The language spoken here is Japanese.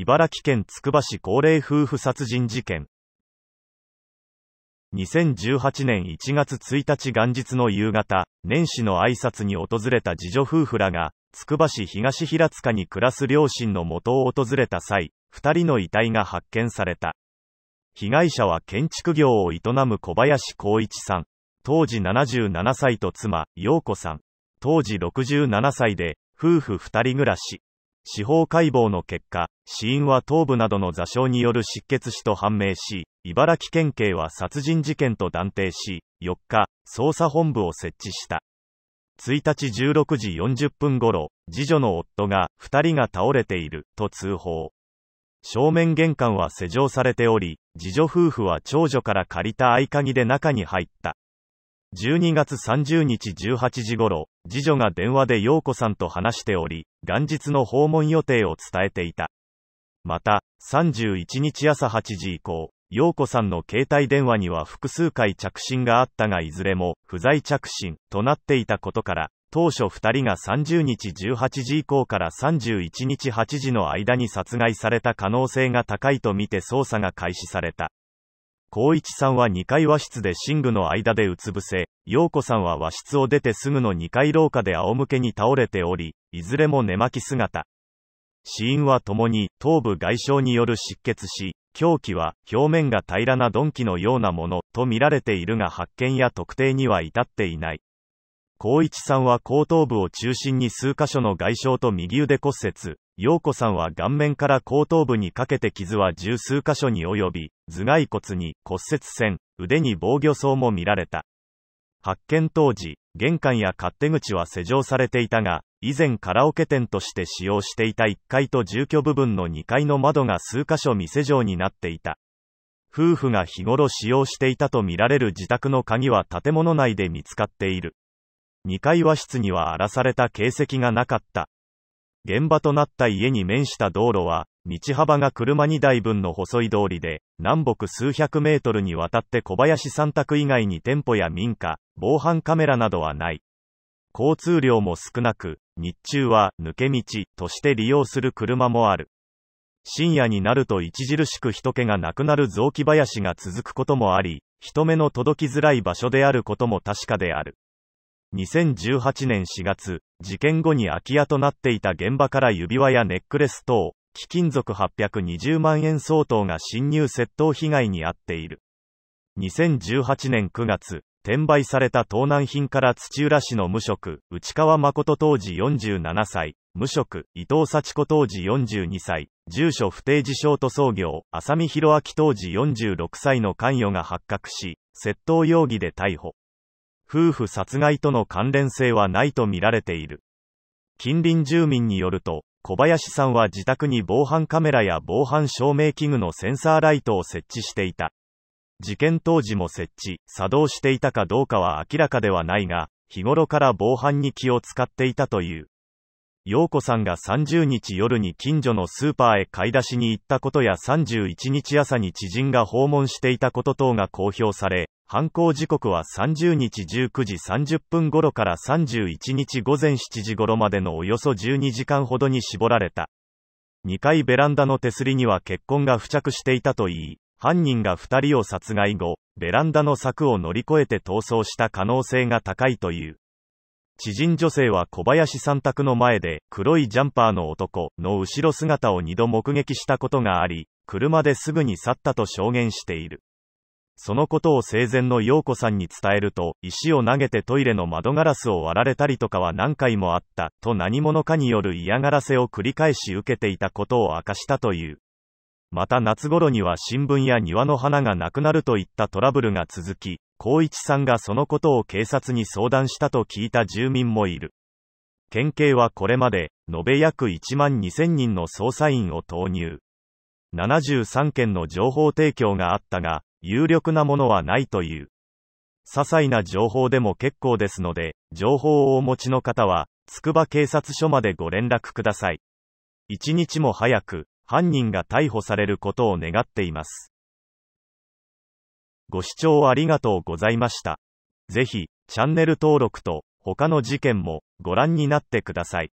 茨城県つくば市高齢夫婦殺人事件2018年1月1日元日の夕方、年始の挨拶に訪れた次女夫婦らが、つくば市東平塚に暮らす両親の元を訪れた際、二人の遺体が発見された。被害者は建築業を営む小林光一さん。当時77歳と妻、陽子さん。当時67歳で、夫婦二人暮らし。司法解剖の結果、死因は頭部などの座礁による失血死と判明し、茨城県警は殺人事件と断定し、4日、捜査本部を設置した。1日16時40分ごろ、次女の夫が、2人が倒れている、と通報。正面玄関は施錠されており、次女夫婦は長女から借りた合鍵で中に入った。12月30日18時ごろ、次女が電話で陽子さんと話しており、元日の訪問予定を伝えていた。また、31日朝8時以降、陽子さんの携帯電話には複数回着信があったがいずれも不在着信となっていたことから、当初2人が30日18時以降から31日8時の間に殺害された可能性が高いとみて捜査が開始された。光一さんは2階和室で寝具の間でうつ伏せ、陽子さんは和室を出てすぐの2階廊下で仰向けに倒れており、いずれも寝巻き姿。死因はともに頭部外傷による失血死、凶器は表面が平らな鈍器のようなものと見られているが発見や特定には至っていない。高一さんは後頭部を中心に数箇所の外傷と右腕骨折、陽子さんは顔面から後頭部にかけて傷は十数箇所に及び、頭蓋骨に骨折線、腕に防御層も見られた。発見当時、玄関や勝手口は施錠されていたが、以前カラオケ店として使用していた1階と住居部分の2階の窓が数箇所店状になっていた。夫婦が日頃使用していたとみられる自宅の鍵は建物内で見つかっている。2階和室には荒らされた形跡がなかった。現場となった家に面した道路は、道幅が車2台分の細い通りで、南北数百メートルにわたって小林三択以外に店舗や民家、防犯カメラなどはない。交通量も少なく、日中は抜け道として利用する車もある。深夜になると著しく人気がなくなる雑木林が続くこともあり、人目の届きづらい場所であることも確かである。2018年4月、事件後に空き家となっていた現場から指輪やネックレス等、貴金属820万円相当が侵入窃盗被害に遭っている。2018年9月、転売された盗難品から土浦市の無職、内川誠当時47歳、無職、伊藤幸子当時42歳、住所不定自称と創業、浅見弘明当時46歳の関与が発覚し、窃盗容疑で逮捕。夫婦殺害との関連性はないとみられている。近隣住民によると、小林さんは自宅に防犯カメラや防犯照明器具のセンサーライトを設置していた。事件当時も設置、作動していたかどうかは明らかではないが、日頃から防犯に気を使っていたという。陽子さんが30日夜に近所のスーパーへ買い出しに行ったことや31日朝に知人が訪問していたこと等が公表され、犯行時刻は30日19時30分頃から31日午前7時頃までのおよそ12時間ほどに絞られた。2階ベランダの手すりには血痕が付着していたといい、犯人が2人を殺害後、ベランダの柵を乗り越えて逃走した可能性が高いという。知人女性は小林さん宅の前で、黒いジャンパーの男の後ろ姿を2度目撃したことがあり、車ですぐに去ったと証言している。そのことを生前の陽子さんに伝えると、石を投げてトイレの窓ガラスを割られたりとかは何回もあった、と何者かによる嫌がらせを繰り返し受けていたことを明かしたという。また夏頃には新聞や庭の花がなくなるといったトラブルが続き、光一さんがそのことを警察に相談したと聞いた住民もいる。県警はこれまで、延べ約1万2000人の捜査員を投入。73件の情報提供があったが、有力なものはないという。些細な情報でも結構ですので、情報をお持ちの方は、筑波警察署までご連絡ください。一日も早く、犯人が逮捕されることを願っています。ご視聴ありがとうございました。ぜひ、チャンネル登録と、他の事件もご覧になってください。